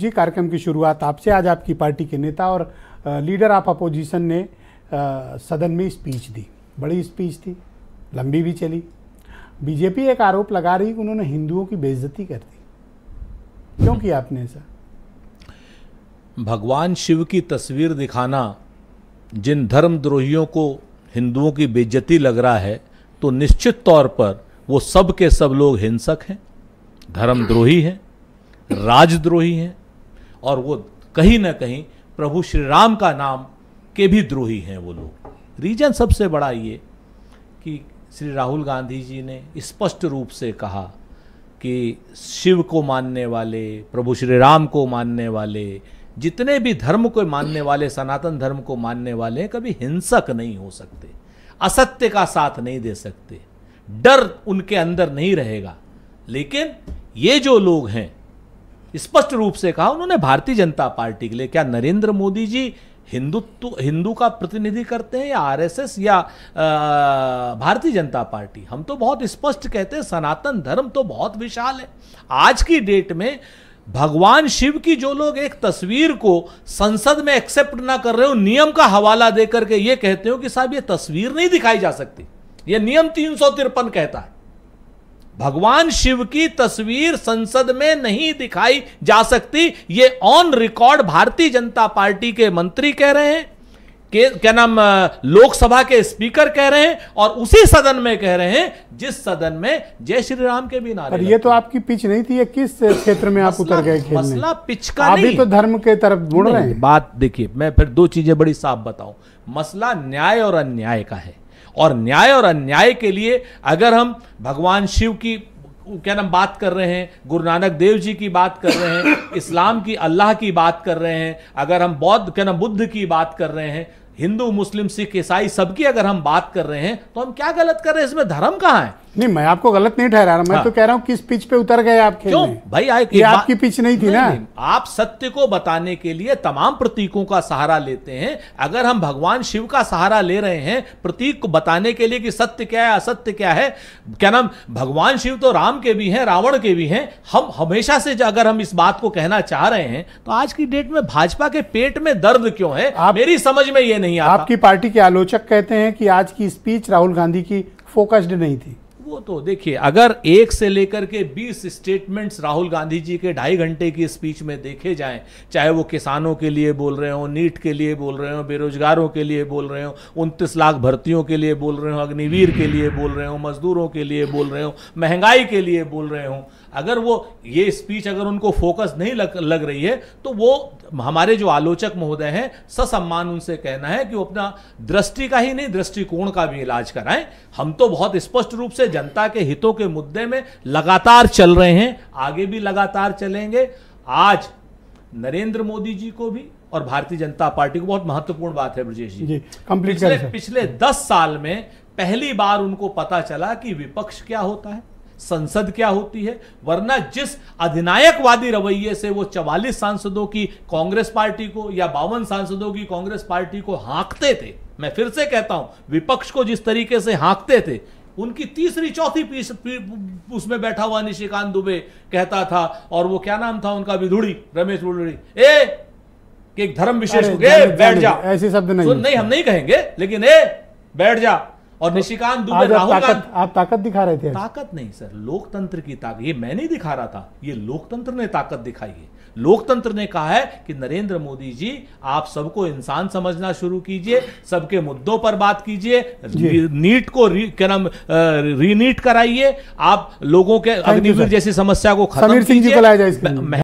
जी कार्यक्रम की शुरुआत आपसे आज आपकी पार्टी के नेता और लीडर ऑफ अपोजिशन ने सदन में स्पीच दी बड़ी स्पीच थी लंबी भी चली बीजेपी एक आरोप लगा रही कि उन्होंने हिंदुओं की बेइज्जती कर दी क्यों किया आपने ऐसा भगवान शिव की तस्वीर दिखाना जिन धर्मद्रोहियों को हिंदुओं की बेइज्जती लग रहा है तो निश्चित तौर पर वो सब के सब लोग हिंसक हैं धर्मद्रोही हैं राजद्रोही हैं और वो कहीं ना कहीं प्रभु श्री राम का नाम के भी द्रोही हैं वो लोग रीजन सबसे बड़ा ये कि श्री राहुल गांधी जी ने स्पष्ट रूप से कहा कि शिव को मानने वाले प्रभु श्री राम को मानने वाले जितने भी धर्म को मानने वाले सनातन धर्म को मानने वाले कभी हिंसक नहीं हो सकते असत्य का साथ नहीं दे सकते डर उनके अंदर नहीं रहेगा लेकिन ये जो लोग हैं स्पष्ट रूप से कहा उन्होंने भारतीय जनता पार्टी के लिए क्या नरेंद्र मोदी जी हिंदुत्व हिंदू का प्रतिनिधि करते हैं या आरएसएस या भारतीय जनता पार्टी हम तो बहुत स्पष्ट कहते हैं सनातन धर्म तो बहुत विशाल है आज की डेट में भगवान शिव की जो लोग एक तस्वीर को संसद में एक्सेप्ट ना कर रहे हो नियम का हवाला देकर के ये कहते हो कि साहब ये तस्वीर नहीं दिखाई जा सकती ये नियम तीन कहता है भगवान शिव की तस्वीर संसद में नहीं दिखाई जा सकती ये ऑन रिकॉर्ड भारतीय जनता पार्टी के मंत्री कह रहे हैं के क्या नाम लोकसभा के स्पीकर कह रहे हैं और उसी सदन में कह रहे हैं जिस सदन में जय श्री राम के भी नारे ये तो आपकी पिच नहीं थी ये किस क्षेत्र में आप उतर गए खेलने? मसला पिच का अभी तो धर्म के तरफ मुड़ रहे हैं बात देखिए मैं फिर दो चीजें बड़ी साफ बताऊं मसला न्याय और अन्याय का है और न्याय और अन्याय के लिए अगर हम भगवान शिव की क्या नाम बात कर रहे हैं गुरु नानक देव जी की बात कर रहे हैं इस्लाम की अल्लाह की बात कर रहे हैं अगर हम बौद्ध क्या नाम बुद्ध की बात कर रहे हैं हिंदू मुस्लिम सिख ईसाई सबकी अगर हम बात कर रहे हैं तो हम क्या गलत कर रहे हैं इसमें धर्म कहाँ है नहीं मैं आपको गलत नहीं ठहरा रहा मैं हाँ। तो कह रहा हूँ किस पिच पे उतर गए आप क्यों भाई आए ये आपकी पिच नहीं थी नहीं, ना नहीं, आप सत्य को बताने के लिए तमाम प्रतीकों का सहारा लेते हैं अगर हम भगवान शिव का सहारा ले रहे हैं प्रतीक को बताने के लिए कि सत्य क्या है असत्य क्या है क्या नाम भगवान शिव तो राम के भी हैं रावण के भी हैं हम हमेशा से अगर हम इस बात को कहना चाह रहे हैं तो आज की डेट में भाजपा के पेट में दर्द क्यों है मेरी समझ में ये नहीं आता आपकी पार्टी के आलोचक कहते हैं कि आज की स्पीच राहुल गांधी की फोकस्ड नहीं थी तो देखिए अगर एक से लेकर के बीस स्टेटमेंट्स राहुल गांधी जी के ढाई घंटे की स्पीच में देखे जाएं चाहे वो किसानों के लिए बोल रहे हों नीट के लिए बोल रहे हों बेरोजगारों के लिए बोल रहे हों उनतीस लाख भर्तियों के लिए बोल रहे हों अग्निवीर के लिए बोल रहे हों मजदूरों के लिए बोल रहे हों महंगाई के लिए बोल रहे हों अगर वो ये स्पीच अगर उनको फोकस नहीं लग, लग रही है तो वो हमारे जो आलोचक महोदय हैं ससम्मान उनसे कहना है कि वो अपना दृष्टि का ही नहीं दृष्टिकोण का भी इलाज कराएं हम तो बहुत स्पष्ट रूप से जनता जनता के हितों के मुद्दे में लगातार चल रहे हैं आगे भी लगातार चलेंगे आज नरेंद्र मोदी जी को भी और भारतीय जनता पार्टी को बहुत महत्वपूर्ण बात है ब्रजेश जी, जी कंप्लीट पिछले, पिछले दस साल में पहली बार उनको पता चला कि विपक्ष क्या होता है संसद क्या होती है वरना जिस अधिनायकवादी रवैये से वो चवालीस सांसदों की कांग्रेस पार्टी को या बावन सांसदों की कांग्रेस पार्टी को हाँकते थे मैं फिर से कहता हूं विपक्ष को जिस तरीके से हाँकते थे उनकी तीसरी चौथी पीस उसमें बैठा हुआ निशिकांत दुबे कहता था और वो क्या नाम था उनका विधुड़ी रमेश विधुड़ी ए कि एक धर्म विशेष बैठ जा ऐसे शब्द नहीं सुन नहीं हम नहीं कहेंगे लेकिन ए बैठ जा और तो निशिकांत दुबे राहुल ताकत, आप ताकत दिखा रहे थे ताकत नहीं सर लोकतंत्र की ताकत ये मैं नहीं दिखा रहा था ये लोकतंत्र ने ताकत दिखाई है लोकतंत्र ने कहा है कि नरेंद्र मोदी जी आप सबको इंसान समझना शुरू कीजिए सबके मुद्दों पर बात कीजिए नीट को क्या नाम रीनीट कराइए आप लोगों के अग्निवीर जैसी समस्या को खत्म कीजिए